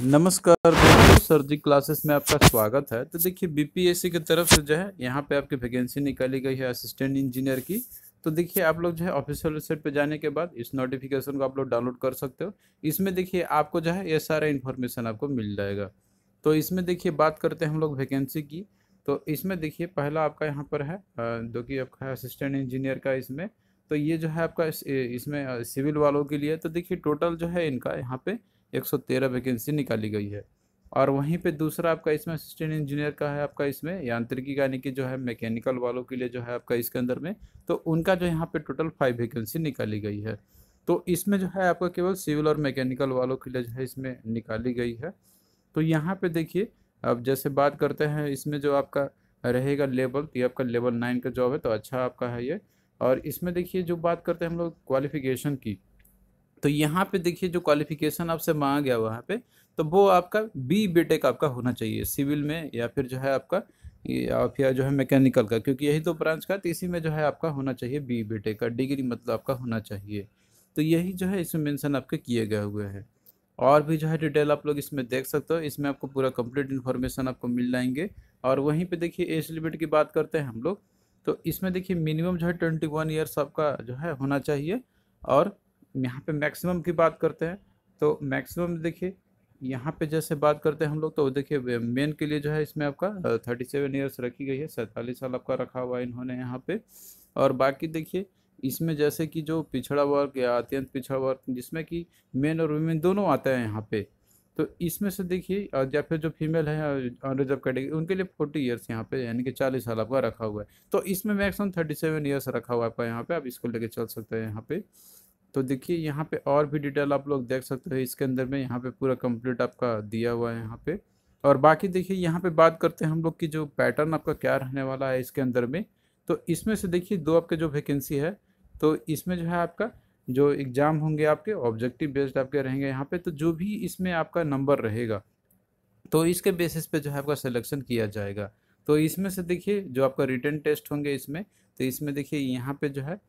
नमस्कार दोस्तों सर्जिक क्लासेस में आपका स्वागत है तो देखिए बीपीएससी की तरफ से जो है यहाँ पे आपकी वैकेंसी निकाली गई है असिस्टेंट इंजीनियर की तो देखिए आप लोग जो है ऑफिशियल वेबसाइट पे जाने के बाद इस नोटिफिकेशन को आप लोग डाउनलोड कर सकते हो इसमें देखिए आपको जो है ये सारा इन्फॉर्मेशन आपको मिल जाएगा तो इसमें देखिए बात करते हैं हम लोग वैकेंसी की तो इसमें देखिए पहला आपका यहाँ पर है जो कि आपका असिस्टेंट इंजीनियर का इसमें तो ये जो है आपका इसमें सिविल वालों के लिए तो देखिए टोटल जो है इनका यहाँ पर 113 वैकेंसी निकाली गई है और वहीं पे दूसरा आपका इसमें असिस्टेंट इंजीनियर का है आपका इसमें यांत्रिकी यानी कि जो है मैकेनिकल वालों के लिए जो है आपका इसके अंदर में तो उनका जो यहाँ पे टोटल फाइव वैकेंसी निकाली गई है तो इसमें जो है आपका केवल सिविल और मैकेनिकल वालों के लिए जो है इसमें निकाली गई है तो यहाँ पर देखिए अब जैसे बात करते हैं इसमें जो आपका रहेगा लेवल तो ये आपका लेवल नाइन का जॉब है तो अच्छा आपका है ये और इसमें देखिए जो बात करते हैं हम लोग क्वालिफिकेशन की तो यहाँ पे देखिए जो क्वालिफिकेशन आपसे मांगा गया वहाँ पे तो वो आपका बी बीटेक आपका होना चाहिए सिविल में या फिर जो है आपका या फिर जो है मैकेनिकल का क्योंकि यही दो ब्रांच का तो इसी में जो है आपका होना चाहिए बी बीटेक का डिग्री मतलब आपका होना चाहिए तो यही जो है इसमें मेंशन आपके किए गए हुए हैं और भी जो है डिटेल आप लोग इसमें देख सकते हो इसमें आपको पूरा कम्प्लीट इन्फॉर्मेशन आपको मिल जाएंगे और वहीं पर देखिए एज लिमिट की बात करते हैं हम लोग तो इसमें देखिए मिनिमम जो है ट्वेंटी वन ईयर्स आपका जो है होना चाहिए और यहाँ पे मैक्सिमम की बात करते हैं तो मैक्सिमम देखिए यहाँ पे जैसे बात करते हैं हम लोग तो देखिए मेन के लिए जो है इसमें आपका थर्टी सेवन ईयर्स रखी गई है सैंतालीस साल आपका रखा हुआ है इन्होंने यहाँ पे और बाकी देखिए इसमें जैसे कि जो पिछड़ा वर्ग या अत्यंत पिछड़ा वर्ग जिसमें कि मेन और वुमेन दोनों आते हैं यहाँ पे तो इसमें से देखिए या फिर जो फीमेल है अनरिजर्व कैटेगरी उनके लिए फोर्टी ईयर्स यहाँ पे यानी कि चालीस साल आपका रखा हुआ है तो इसमें मैक्सिमम थर्टी सेवन ईयर्स रखा हुआ है आपका यहाँ पे आप इसको लेके चल सकते हैं यहाँ पे तो देखिए यहाँ पे और भी डिटेल आप लोग देख सकते हो इसके अंदर में यहाँ पे पूरा कंप्लीट आपका दिया हुआ है यहाँ पे और बाकी देखिए यहाँ पे बात करते हैं हम लोग की जो पैटर्न आपका क्या रहने वाला है इसके अंदर में तो इसमें से देखिए दो आपके जो वैकेंसी है तो इसमें जो है आपका जो एग्ज़ाम होंगे आपके ऑब्जेक्टिव बेस्ड आपके रहेंगे यहाँ पर तो जो भी इसमें आपका नंबर रहेगा तो इसके बेसिस पे जो है आपका सिलेक्शन किया जाएगा तो इसमें से देखिए जो आपका रिटर्न टेस्ट होंगे इसमें तो इसमें देखिए यहाँ पे जो है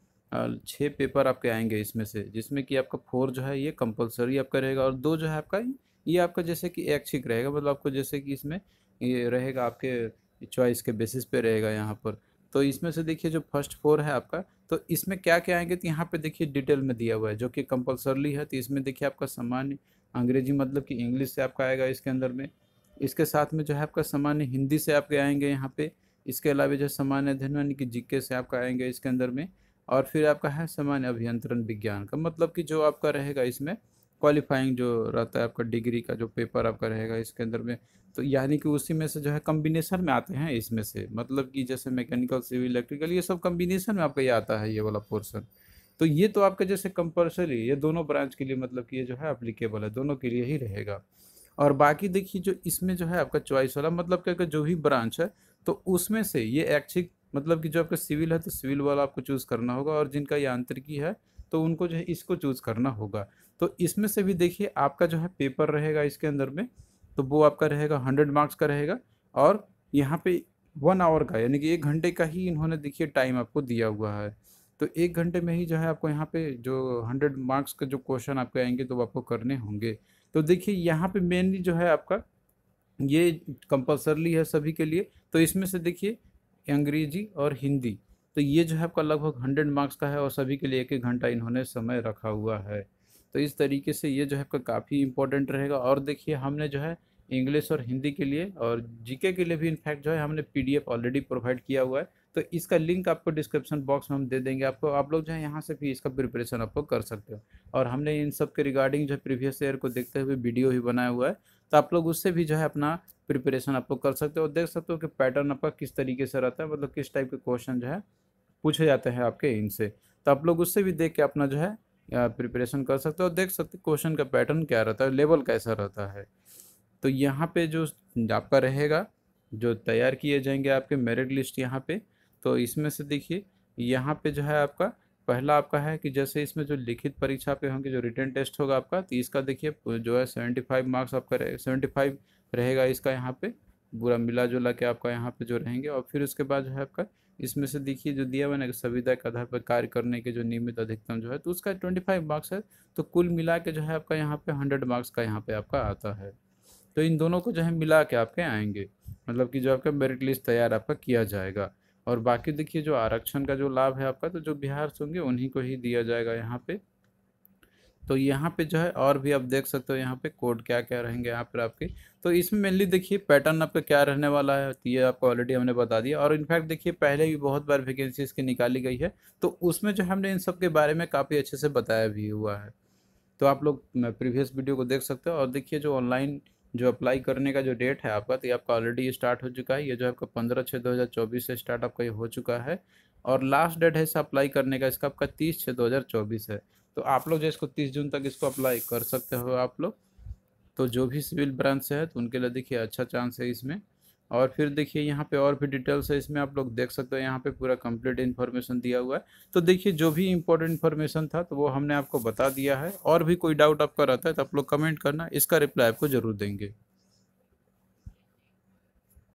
छः पेपर आपके आएंगे इसमें से जिसमें कि आपका फोर जो है ये कंपलसरी आपका रहेगा और दो जो है आपका ये आपका जैसे कि ऐच्छिक रहेगा मतलब आपको जैसे कि इसमें ये रहेगा आपके चॉइस के बेसिस पे रहेगा यहाँ पर तो इसमें से देखिए जो फर्स्ट फोर है आपका तो इसमें क्या क्या आएंगे तो यहाँ पे देखिए डिटेल में दिया हुआ है जो कि कंपलसरली है तो इसमें देखिए आपका सामान्य अंग्रेजी मतलब कि इंग्लिश से आपका आएगा इसके अंदर में इसके साथ में जो है आपका सामान्य हिंदी से आपके आएंगे यहाँ पे इसके अलावा जो सामान्य अध्ययन यानी कि जीके से आपका आएंगे इसके अंदर में और फिर आपका है सामान्य अभियंत्रण विज्ञान का मतलब कि जो आपका रहेगा इसमें क्वालिफाइंग जो रहता है आपका डिग्री का जो पेपर आपका रहेगा इसके अंदर में तो यानी कि उसी में से जो है कम्बिनेशन में आते हैं इसमें से मतलब कि जैसे मैकेनिकल सिविल इलेक्ट्रिकल ये सब कम्बिनेशन में आपका ये आता है ये वाला पोर्सन तो ये तो आपका जैसे कंपलसरी ये दोनों ब्रांच के लिए मतलब कि ये जो है अप्लीकेबल है दोनों के लिए ही रहेगा और बाकी देखिए जो इसमें जो है आपका चॉइस वाला मतलब क्या जो भी ब्रांच है तो उसमें से ये ऐच्छिक मतलब कि जो आपका सिविल है तो सिविल वाला आपको चूज़ करना होगा और जिनका यांत्रिकी है तो उनको जो है इसको चूज़ करना होगा तो इसमें से भी देखिए आपका जो है पेपर रहेगा इसके अंदर में तो वो आपका रहेगा हंड्रेड मार्क्स का रहेगा और यहाँ पे वन आवर का यानी कि एक घंटे का ही इन्होंने देखिए टाइम आपको दिया हुआ है तो एक घंटे में ही जो है आपको यहाँ पे जो हंड्रेड मार्क्स का जो क्वेश्चन आपके आएंगे तो वो आपको करने होंगे तो देखिए यहाँ पे मेनली जो है आपका ये कंपलसरली है सभी के लिए तो इसमें से देखिए अंग्रेजी और हिंदी तो ये जो है आपका लगभग हंड्रेड मार्क्स का है और सभी के लिए एक एक घंटा इन्होंने समय रखा हुआ है तो इस तरीके से ये जो है आपका काफ़ी इंपॉर्टेंट रहेगा और देखिए हमने जो है इंग्लिश और हिंदी के लिए और जीके के लिए भी इनफैक्ट जो है हमने पीडीएफ ऑलरेडी प्रोवाइड किया हुआ है तो इसका लिंक आपको डिस्क्रिप्शन बॉक्स में हम दे देंगे आपको आप लोग जो है यहाँ से भी इसका प्रिपरेशन आपको कर सकते हो और हमने इन सब के रिगार्डिंग जो है प्रीवियस ईयर को देखते हुए वीडियो भी बनाया हुआ है तो आप लोग उससे भी जो है अपना प्रिपरेशन आप लोग कर सकते हो और देख सकते हो कि पैटर्न आपका किस तरीके से रहता है मतलब किस टाइप के क्वेश्चन जो है पूछे जाते हैं आपके इनसे तो आप लोग उससे भी देख के अपना जो है प्रिपरेशन कर सकते हो और देख सकते क्वेश्चन का पैटर्न क्या रहता है लेवल कैसा रहता है तो यहाँ पे जो आपका रहेगा जो तैयार किए जाएंगे आपके मेरिट लिस्ट यहाँ पे तो इसमें से देखिए यहाँ पे जो है आपका पहला आपका है कि जैसे इसमें जो लिखित परीक्षा पे होंगे जो रिटर्न टेस्ट होगा आपका तो इसका देखिए जो है सेवेंटी फाइव मार्क्स आपका रहे सेवेंटी फाइव रहेगा इसका यहाँ पे पूरा मिला जुला के आपका यहाँ पे जो रहेंगे और फिर उसके बाद जो है आपका इसमें से देखिए जो दिया हुआ संविधा के आधार पर कार्य करने के जो नियमित अधिकतम जो है तो उसका ट्वेंटी फाइव मार्क्स है तो कुल मिला के जो है आपका यहाँ पे हंड्रेड मार्क्स का यहाँ पे आपका आता है तो इन दोनों को जो है मिला के आपके आएंगे मतलब कि जो आपका मेरिट लिस्ट तैयार आपका किया जाएगा और बाकी देखिए जो आरक्षण का जो लाभ है आपका तो जो बिहार से होंगे उन्हीं को ही दिया जाएगा यहाँ पे तो यहाँ पे जो है और भी आप देख सकते हो यहाँ पे कोड क्या क्या रहेंगे यहाँ पर आपके तो इसमें मेनली देखिए पैटर्न आपका क्या रहने वाला है ये आपको ऑलरेडी हमने बता दिया और इनफैक्ट देखिए पहले भी बहुत बार वैकेंसी इसकी निकाली गई है तो उसमें जो हमने इन सब के बारे में काफ़ी अच्छे से बताया भी हुआ है तो आप लोग प्रीवियस वीडियो को देख सकते हो और देखिए जो ऑनलाइन जो अप्लाई करने का जो डेट है आपका तो ये आपका ऑलरेडी स्टार्ट हो चुका है ये जो आपका पंद्रह छः दो हज़ार चौबीस से स्टार्ट आपका ये हो चुका है और लास्ट डेट है इसका अप्लाई करने का इसका आपका तीस छः दो हज़ार चौबीस है तो आप लोग जो इसको तीस जून तक इसको अप्लाई कर सकते हो आप लोग तो जो भी सिविल ब्रांच से है तो उनके लिए देखिए अच्छा चांस है इसमें और फिर देखिए यहाँ पे और भी डिटेल्स है इसमें आप लोग देख सकते हो यहाँ पे पूरा कंप्लीट इन्फॉर्मेशन दिया हुआ है तो देखिए जो भी इम्पोर्टेंट इन्फॉर्मेशन था तो वो हमने आपको बता दिया है और भी कोई डाउट आपका रहता है तो आप लोग कमेंट करना इसका रिप्लाई आपको ज़रूर देंगे